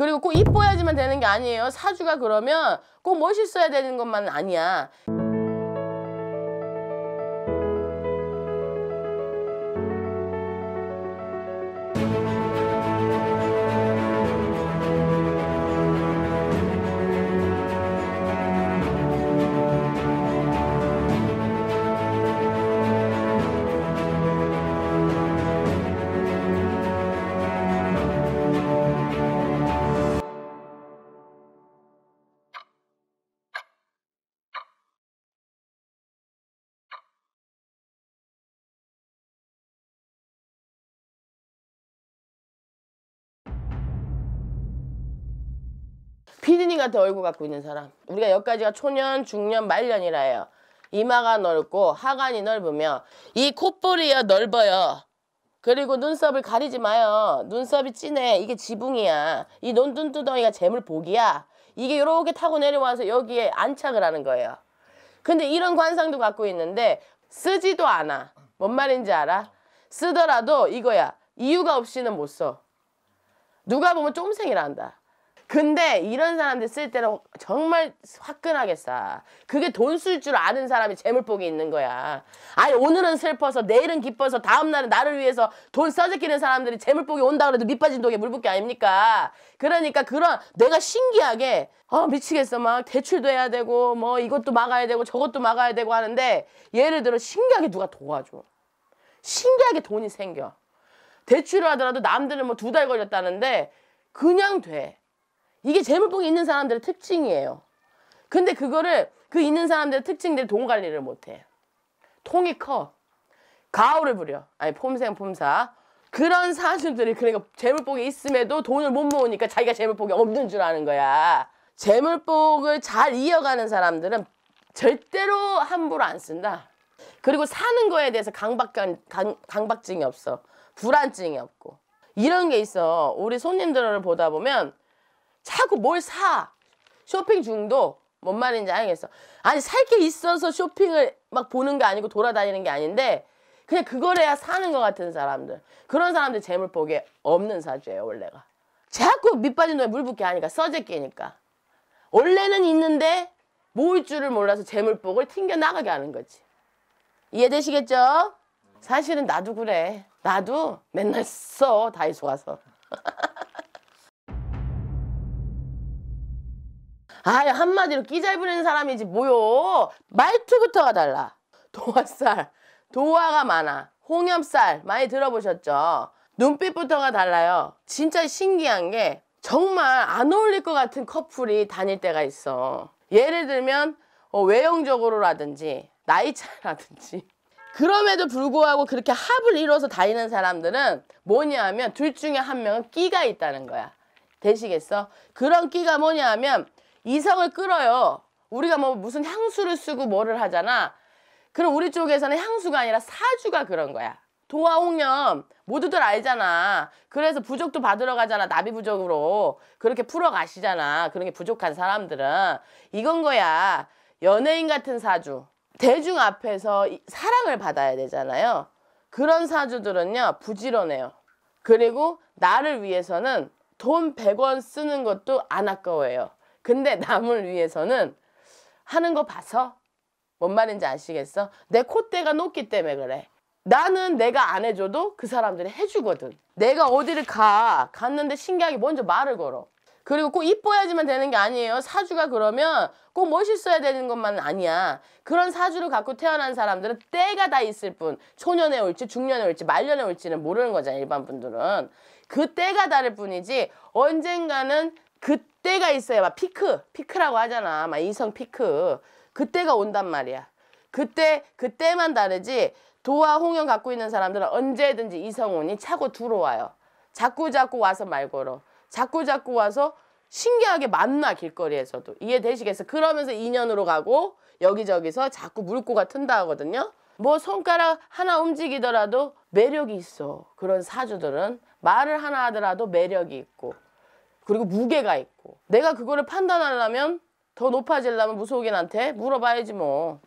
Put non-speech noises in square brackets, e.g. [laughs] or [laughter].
그리고 꼭 이뻐야지만 되는 게 아니에요. 사주가 그러면 꼭 멋있어야 되는 것만 아니야. 시드니 같은 얼굴 갖고 있는 사람 우리가 여기까지가 초년, 중년, 말년이라 해요 이마가 넓고 하관이 넓으며 이 콧볼이요 넓어요 그리고 눈썹을 가리지 마요 눈썹이 진해 이게 지붕이야 이 논둔두덩이가 재물복이야 이게 요렇게 타고 내려와서 여기에 안착을 하는 거예요 근데 이런 관상도 갖고 있는데 쓰지도 않아 뭔 말인지 알아? 쓰더라도 이거야 이유가 없이는 못써 누가 보면 쫌생이라 한다 근데 이런 사람들 쓸 때는 정말 화끈하게 싸. 그게 돈 쓸 줄 아는 사람이 재물복이 있는 거야. 아니 오늘은 슬퍼서 내일은 기뻐서 다음날은 나를 위해서 돈 써재끼는 사람들이 재물복이 온다 그래도 밑빠진 독에 물붓기 아닙니까? 그러니까 그런 내가 신기하게 아 미치겠어 막 대출도 해야 되고 뭐 이것도 막아야 되고 저것도 막아야 되고 하는데 예를 들어 신기하게 누가 도와줘. 신기하게 돈이 생겨. 대출을 하더라도 남들은 뭐 두 달 걸렸다는데 그냥 돼. 이게 재물복이 있는 사람들의 특징이에요. 근데 그거를 그 있는 사람들의 특징들 돈 관리를 못해. 통이 커. 가오를 부려. 아니 폼생 폼사. 그런 사람들이 그러니까 재물복이 있음에도 돈을 못 모으니까 자기가 재물복이 없는 줄 아는 거야. 재물복을 잘 이어가는 사람들은 절대로 함부로 안 쓴다. 그리고 사는 거에 대해서 강박감, 강, 강박증이 없어. 불안증이 없고. 이런 게 있어. 우리 손님들을 보다 보면 자꾸 뭘 사. 쇼핑 중독. 뭔 말인지 알겠어. 아니 살 게 있어서 쇼핑을 막 보는 게 아니고 돌아다니는 게 아닌데 그냥 그걸 해야 사는 것 같은 사람들. 그런 사람들 재물복에 없는 사주예요 원래가. 자꾸 밑빠진 돈에 물 붓게 하니까 써재 끼니까. 원래는 있는데 모을 줄을 몰라서 재물복을 튕겨나가게 하는 거지. 이해되시겠죠? 사실은 나도 그래. 나도 맨날 써 다이소 가서. [laughs] 아예 한마디로 끼 잘 부리는 사람이지 뭐요 말투부터가 달라 도화살 도화가 많아 홍엽살 많이 들어보셨죠 눈빛부터가 달라요 진짜 신기한 게 정말 안 어울릴 것 같은 커플이 다닐 때가 있어 예를 들면 어, 외형적으로라든지 나이 차라든지 그럼에도 불구하고 그렇게 합을 이뤄서 다니는 사람들은 뭐냐면 둘 중에 한 명은 끼가 있다는 거야 되시겠어? 그런 끼가 뭐냐면 이성을 끌어요. 우리가 뭐 무슨 향수를 쓰고 뭐를 하잖아. 그럼 우리 쪽에서는 향수가 아니라 사주가 그런 거야. 도화홍염 모두들 알잖아. 그래서 부족도 받으러 가잖아. 나비 부족으로 그렇게 풀어 가시잖아. 그런 게 부족한 사람들은 이건 거야. 연예인 같은 사주. 대중 앞에서 사랑을 받아야 되잖아요. 그런 사주들은요. 부지런해요. 그리고 나를 위해서는 돈 100원 쓰는 것도 안 아까워해요. 근데 남을 위해서는 하는 거 봐서 뭔 말인지 아시겠어? 내 콧대가 높기 때문에 그래. 나는 내가 안 해줘도 그 사람들이 해주거든. 내가 어디를 가 갔는데 신기하게 먼저 말을 걸어. 그리고 꼭 이뻐야지만 되는 게 아니에요. 사주가 그러면 꼭 멋있어야 되는 것만 은 아니야. 그런 사주를 갖고 태어난 사람들은 때가 다 있을 뿐 초년에 올지 중년에 올지 말년에 올지는 모르는 거잖아 일반 분들은. 그 때가 다를 뿐이지 언젠가는 그때가 있어요. 막 피크, 피크라고 하잖아. 막 이성 피크. 그때가 온단 말이야. 그때, 그때만 다르지 도와 홍영 갖고 있는 사람들은 언제든지 이성운이 차고 들어와요. 자꾸자꾸 와서 말 걸어. 자꾸자꾸 와서 신기하게 만나 길거리에서도 이해되시겠어 그러면서 인연으로 가고 여기저기서 자꾸 물고가 튼다 하거든요. 뭐 손가락 하나 움직이더라도 매력이 있어. 그런 사주들은 말을 하나 하더라도 매력이 있고 그리고 무게가 있고 내가 그거를 판단하려면 더 높아지려면 무속인한테 물어봐야지 뭐